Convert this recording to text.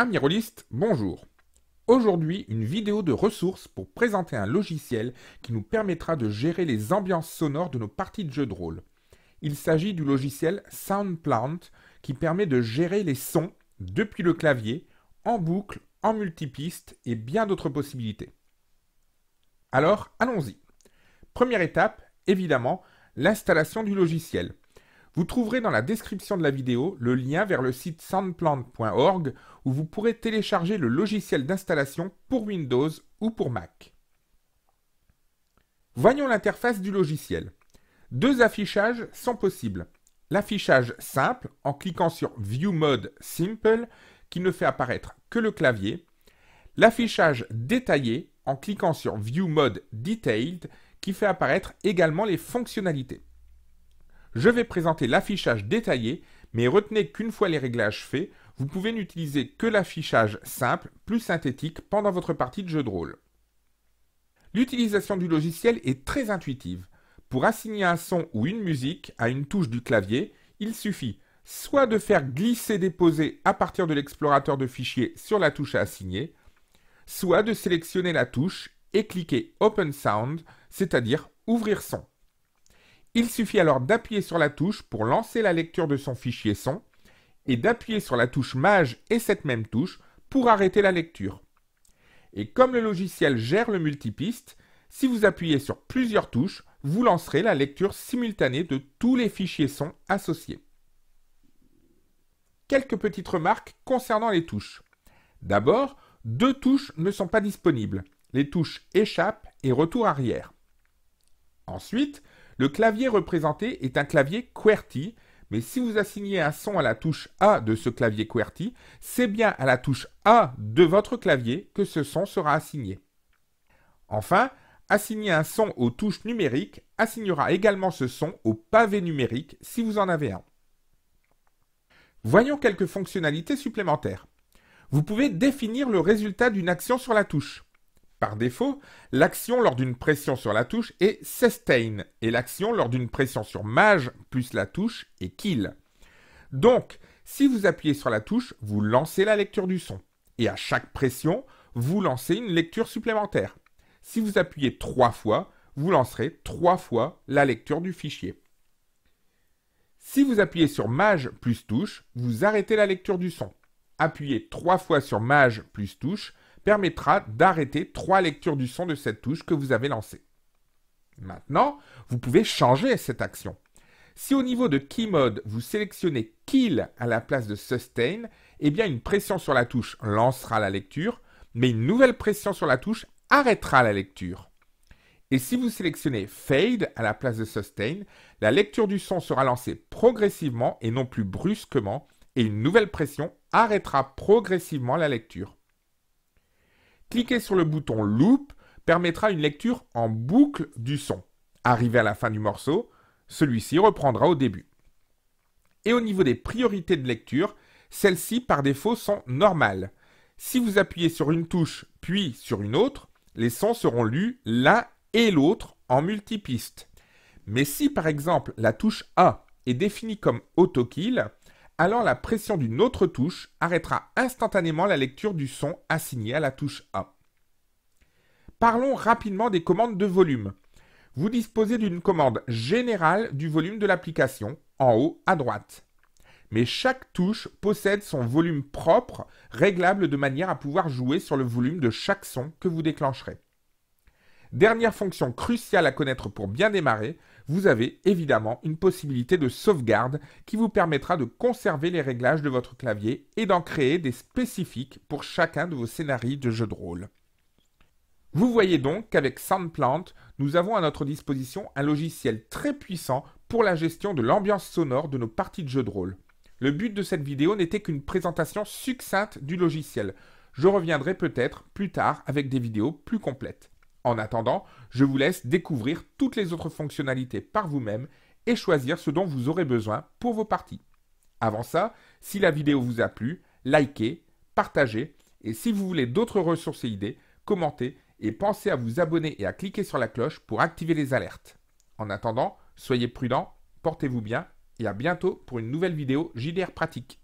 Amiroliste, bonjour. Aujourd'hui, une vidéo de ressources pour présenter un logiciel qui nous permettra de gérer les ambiances sonores de nos parties de jeu de rôle. Il s'agit du logiciel SoundPlant qui permet de gérer les sons depuis le clavier, en boucle, en multipiste et bien d'autres possibilités. Alors, allons-y. Première étape, évidemment, l'installation du logiciel. Vous trouverez dans la description de la vidéo le lien vers le site soundplant.org où vous pourrez télécharger le logiciel d'installation pour Windows ou pour Mac. Voyons l'interface du logiciel. Deux affichages sont possibles. L'affichage simple en cliquant sur View Mode Simple qui ne fait apparaître que le clavier. L'affichage détaillé en cliquant sur View Mode Detailed qui fait apparaître également les fonctionnalités je vais présenter l'affichage détaillé, mais retenez qu'une fois les réglages faits, vous pouvez n'utiliser que l'affichage simple, plus synthétique, pendant votre partie de jeu de rôle. L'utilisation du logiciel est très intuitive. Pour assigner un son ou une musique à une touche du clavier, il suffit soit de faire glisser-déposer à partir de l'explorateur de fichiers sur la touche à assigner, soit de sélectionner la touche et cliquer Open Sound, c'est-à-dire ouvrir son. Il suffit alors d'appuyer sur la touche pour lancer la lecture de son fichier son et d'appuyer sur la touche Mage et cette même touche pour arrêter la lecture. Et comme le logiciel gère le multipiste, si vous appuyez sur plusieurs touches, vous lancerez la lecture simultanée de tous les fichiers sons associés. Quelques petites remarques concernant les touches. D'abord, deux touches ne sont pas disponibles, les touches échappe et retour arrière. Ensuite, le clavier représenté est un clavier QWERTY, mais si vous assignez un son à la touche A de ce clavier QWERTY, c'est bien à la touche A de votre clavier que ce son sera assigné. Enfin, assigner un son aux touches numériques assignera également ce son au pavé numérique si vous en avez un. Voyons quelques fonctionnalités supplémentaires. Vous pouvez définir le résultat d'une action sur la touche. Par défaut, l'action lors d'une pression sur la touche est sustain et l'action lors d'une pression sur mage plus la touche est kill. Donc, si vous appuyez sur la touche, vous lancez la lecture du son et à chaque pression, vous lancez une lecture supplémentaire. Si vous appuyez trois fois, vous lancerez trois fois la lecture du fichier. Si vous appuyez sur Maj » plus touche, vous arrêtez la lecture du son. Appuyez trois fois sur Mage plus touche permettra d'arrêter trois lectures du son de cette touche que vous avez lancée. Maintenant, vous pouvez changer cette action. Si au niveau de Key Mode, vous sélectionnez Kill à la place de Sustain, eh bien une pression sur la touche lancera la lecture, mais une nouvelle pression sur la touche arrêtera la lecture. Et si vous sélectionnez Fade à la place de Sustain, la lecture du son sera lancée progressivement et non plus brusquement, et une nouvelle pression arrêtera progressivement la lecture. Cliquer sur le bouton Loop permettra une lecture en boucle du son. Arrivé à la fin du morceau, celui-ci reprendra au début. Et au niveau des priorités de lecture, celles-ci par défaut sont normales. Si vous appuyez sur une touche puis sur une autre, les sons seront lus l'un et l'autre en multipiste. Mais si par exemple la touche A est définie comme autokill, alors la pression d'une autre touche arrêtera instantanément la lecture du son assigné à la touche A. Parlons rapidement des commandes de volume. Vous disposez d'une commande générale du volume de l'application, en haut à droite. Mais chaque touche possède son volume propre, réglable de manière à pouvoir jouer sur le volume de chaque son que vous déclencherez. Dernière fonction cruciale à connaître pour bien démarrer, vous avez évidemment une possibilité de sauvegarde qui vous permettra de conserver les réglages de votre clavier et d'en créer des spécifiques pour chacun de vos scénarios de jeu de rôle. Vous voyez donc qu'avec SoundPlant, nous avons à notre disposition un logiciel très puissant pour la gestion de l'ambiance sonore de nos parties de jeu de rôle. Le but de cette vidéo n'était qu'une présentation succincte du logiciel. Je reviendrai peut-être plus tard avec des vidéos plus complètes. En attendant, je vous laisse découvrir toutes les autres fonctionnalités par vous-même et choisir ce dont vous aurez besoin pour vos parties. Avant ça, si la vidéo vous a plu, likez, partagez et si vous voulez d'autres ressources et idées, commentez et pensez à vous abonner et à cliquer sur la cloche pour activer les alertes. En attendant, soyez prudents, portez-vous bien et à bientôt pour une nouvelle vidéo JDR pratique.